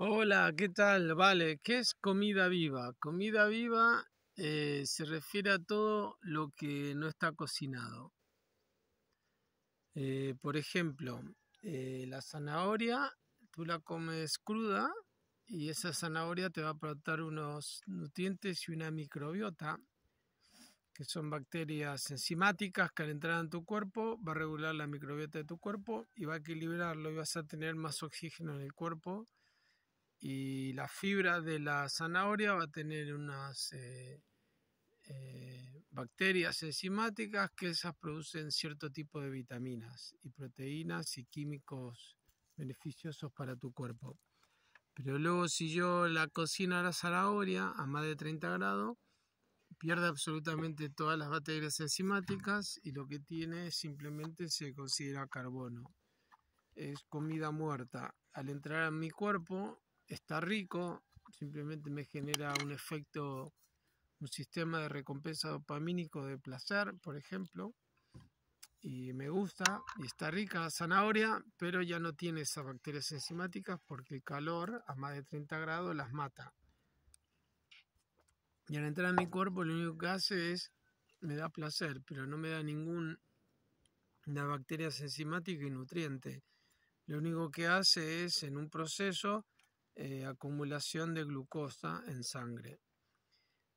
Hola, ¿qué tal? Vale, ¿qué es comida viva? Comida viva eh, se refiere a todo lo que no está cocinado. Eh, por ejemplo, eh, la zanahoria, tú la comes cruda y esa zanahoria te va a aportar unos nutrientes y una microbiota, que son bacterias enzimáticas que al entrar en tu cuerpo va a regular la microbiota de tu cuerpo y va a equilibrarlo y vas a tener más oxígeno en el cuerpo y la fibra de la zanahoria va a tener unas eh, eh, bacterias enzimáticas que esas producen cierto tipo de vitaminas y proteínas y químicos beneficiosos para tu cuerpo. Pero luego si yo la cocino la zanahoria a más de 30 grados, pierde absolutamente todas las bacterias enzimáticas y lo que tiene simplemente se considera carbono. Es comida muerta. Al entrar a mi cuerpo, está rico, simplemente me genera un efecto, un sistema de recompensa dopamínico de placer, por ejemplo, y me gusta, y está rica la zanahoria, pero ya no tiene esas bacterias enzimáticas porque el calor a más de 30 grados las mata. Y al entrar en mi cuerpo lo único que hace es, me da placer, pero no me da ninguna bacteria enzimática y nutriente. Lo único que hace es en un proceso eh, acumulación de glucosa en sangre.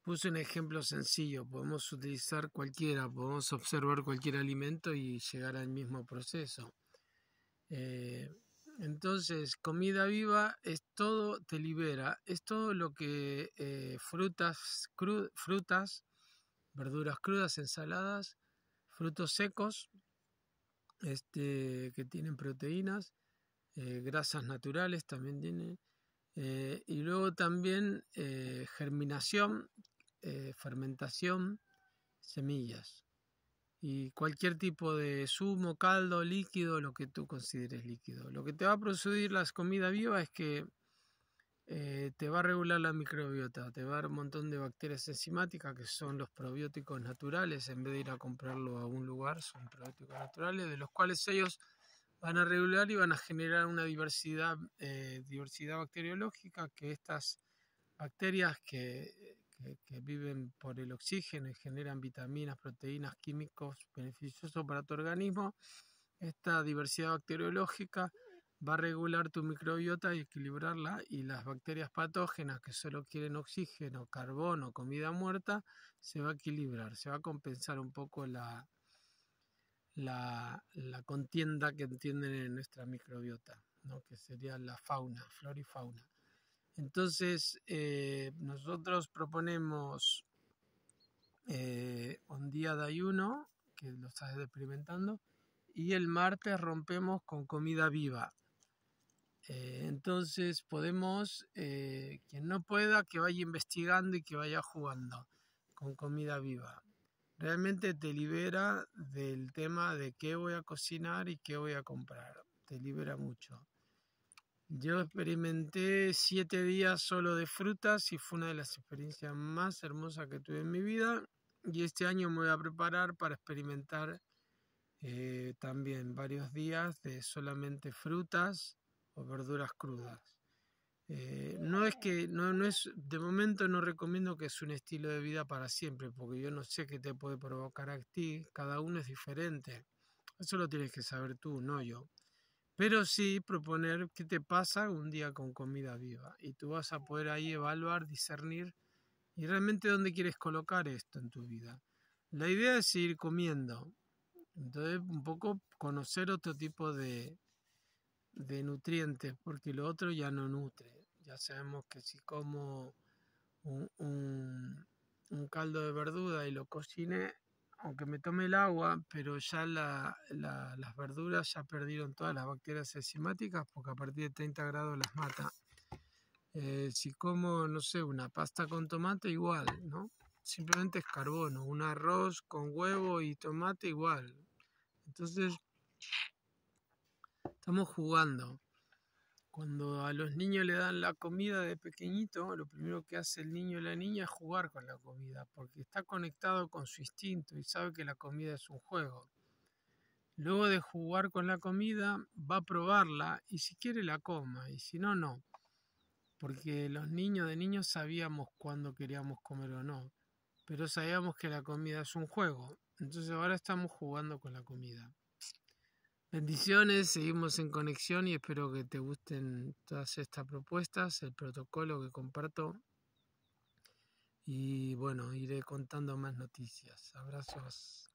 Puse un ejemplo sencillo, podemos utilizar cualquiera, podemos observar cualquier alimento y llegar al mismo proceso. Eh, entonces, comida viva es todo, te libera, es todo lo que eh, frutas, verduras crudas, ensaladas, frutos secos, este, que tienen proteínas, grasas naturales también tienen, eh, y luego también eh, germinación, eh, fermentación, semillas. Y cualquier tipo de zumo, caldo, líquido, lo que tú consideres líquido. Lo que te va a producir las comidas viva es que te va a regular la microbiota, te va a dar un montón de bacterias enzimáticas que son los probióticos naturales, en vez de ir a comprarlo a un lugar, son probióticos naturales, de los cuales ellos van a regular y van a generar una diversidad, eh, diversidad bacteriológica que estas bacterias que, que, viven por el oxígeno y generan vitaminas, proteínas, químicos beneficiosos para tu organismo, esta diversidad bacteriológica va a regular tu microbiota y equilibrarla y las bacterias patógenas que solo quieren oxígeno, carbono, comida muerta, se va a equilibrar, se va a compensar un poco la, la, contienda que entienden en nuestra microbiota, ¿no? que sería la fauna, flora y fauna. Entonces, eh, nosotros proponemos eh, un día de ayuno, que lo estás experimentando, y el martes rompemos con comida viva. Eh, entonces podemos, quien no pueda, que vaya investigando y que vaya jugando con comida viva realmente te libera del tema de qué voy a cocinar y qué voy a comprar. Te libera mucho. Yo experimenté siete días solo de frutas y fue una de las experiencias más hermosas que tuve en mi vida. Y este año me voy a preparar para experimentar eh, también varios días de solamente frutas o verduras crudas. Eh, no es que, no, no es, de momento no recomiendo que es un estilo de vida para siempre, porque yo no sé qué te puede provocar a ti, cada uno es diferente. Eso lo tienes que saber tú, no yo. Pero sí proponer qué te pasa un día con comida viva. Y tú vas a poder ahí evaluar, discernir y realmente dónde quieres colocar esto en tu vida. La idea es seguir comiendo. Entonces, un poco conocer otro tipo de, de nutrientes, porque lo otro ya no nutre. Ya sabemos que si como un, caldo de verdura y lo cocine aunque me tome el agua, pero ya las verduras ya perdieron todas las bacterias enzimáticas porque a partir de 30 grados las mata. Eh, si como, no sé, una pasta con tomate, igual, ¿no? Simplemente es carbono. Un arroz con huevo y tomate, igual. Entonces, estamos jugando. Cuando los niños le dan la comida de pequeñito, lo primero que hace el niño y la niña es jugar con la comida, porque está conectado con su instinto y sabe que la comida es un juego. Luego de jugar con la comida, va a probarla y si quiere la coma y si no, no. Porque los niños de niños sabíamos cuándo queríamos comer o no, pero sabíamos que la comida es un juego. Entonces ahora estamos jugando con la comida. Bendiciones, seguimos en conexión y espero que te gusten todas estas propuestas, el protocolo que comparto. Y bueno, iré contando más noticias. Abrazos.